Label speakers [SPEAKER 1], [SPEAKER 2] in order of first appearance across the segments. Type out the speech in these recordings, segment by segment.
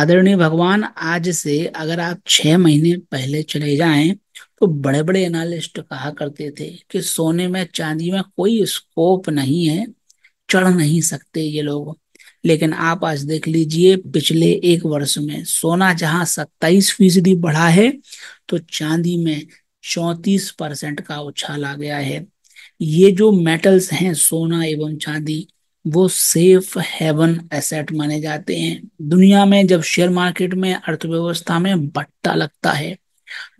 [SPEAKER 1] आदरणीय भगवान आज से अगर आप छह महीने पहले चले जाएं तो बड़े बड़े एनालिस्ट कहा करते थे कि सोने में चांदी में कोई स्कोप नहीं है चढ़ नहीं सकते ये लोग लेकिन आप आज देख लीजिए पिछले एक वर्ष में सोना जहां सत्ताईस फीसदी बढ़ा है तो चांदी में चौतीस परसेंट का उछाल आ गया है ये जो मेटल्स हैं सोना एवं चांदी वो सेफ हेवन एसेट माने जाते हैं दुनिया में जब शेयर मार्केट में अर्थव्यवस्था में बट्टा लगता है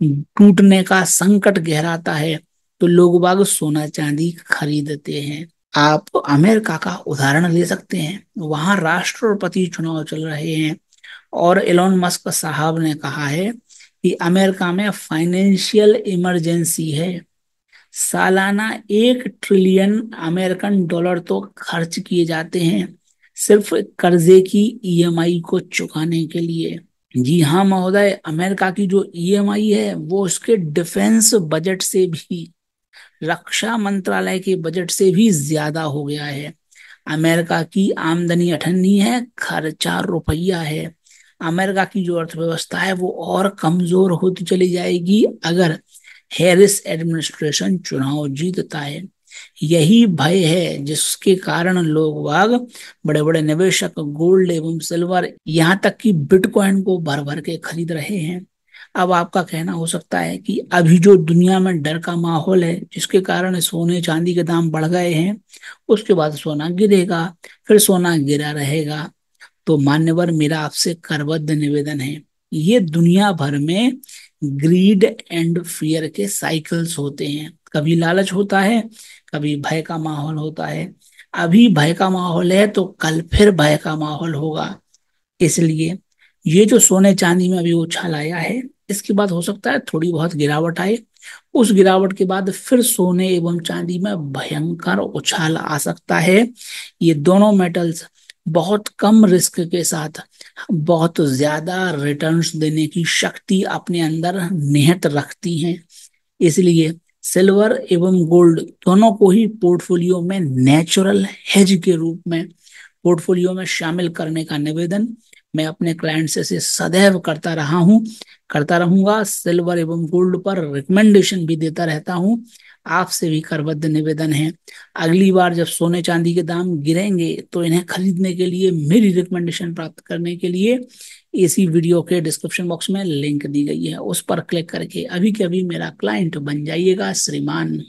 [SPEAKER 1] टूटने का संकट गहराता है तो लोग बाग सोना चांदी खरीदते हैं आप अमेरिका का उदाहरण ले सकते हैं वहां राष्ट्रपति चुनाव चल रहे हैं और एलोन मस्क साहब ने कहा है कि अमेरिका में फाइनेंशियल इमरजेंसी है सालाना एक ट्रिलियन अमेरिकन डॉलर तो खर्च किए जाते हैं सिर्फ कर्जे की ईएमआई को चुकाने के लिए जी हाँ महोदय अमेरिका की जो ईएमआई है वो उसके डिफेंस बजट से भी रक्षा मंत्रालय के बजट से भी ज्यादा हो गया है अमेरिका की आमदनी अठन्नी है खर्चा रुपया है अमेरिका की जो अर्थव्यवस्था है वो और कमजोर होती चली जाएगी अगर हैरिस एडमिनिस्ट्रेशन चुनाव जीतता है यही भय है जिसके कारण लोग बाग बड़े बड़े निवेशक गोल्ड एवं सिल्वर यहाँ तक कि बिटकॉइन को भर भर के खरीद रहे हैं अब आपका कहना हो सकता है कि अभी जो दुनिया में डर का माहौल है जिसके कारण सोने चांदी के दाम बढ़ गए हैं उसके बाद सोना गिरेगा फिर सोना गिरा रहेगा तो मान्यवर मेरा आपसे करबद्ध निवेदन है ये दुनिया भर में ग्रीड एंड फियर के साइकिल्स होते हैं कभी लालच होता है कभी भय का माहौल होता है अभी भय का माहौल है तो कल फिर भय का माहौल होगा इसलिए ये जो सोने चांदी में अभी उछाल आया है इसके बाद हो सकता है थोड़ी बहुत गिरावट आए उस गिरावट के बाद फिर सोने एवं चांदी में भयंकर उछाल आ सकता है ये दोनों मेटल्स बहुत कम रिस्क के साथ बहुत ज्यादा रिटर्न्स देने की शक्ति अपने अंदर निहित रखती हैं इसलिए सिल्वर एवं गोल्ड दोनों को ही पोर्टफोलियो में नेचुरल हेज के रूप में पोर्टफोलियो में शामिल करने का निवेदन मैं अपने क्लाइंट्स से सदैव करता रहा हूँ करता रहूंगा सिल्वर एवं गोल्ड पर रिकमेंडेशन भी देता रहता हूँ आपसे भी करबद्ध निवेदन है अगली बार जब सोने चांदी के दाम गिरेंगे तो इन्हें खरीदने के लिए मेरी रिकमेंडेशन प्राप्त करने के लिए इसी वीडियो के डिस्क्रिप्शन बॉक्स में लिंक दी गई है उस पर क्लिक करके अभी के अभी मेरा क्लाइंट बन जाइएगा श्रीमान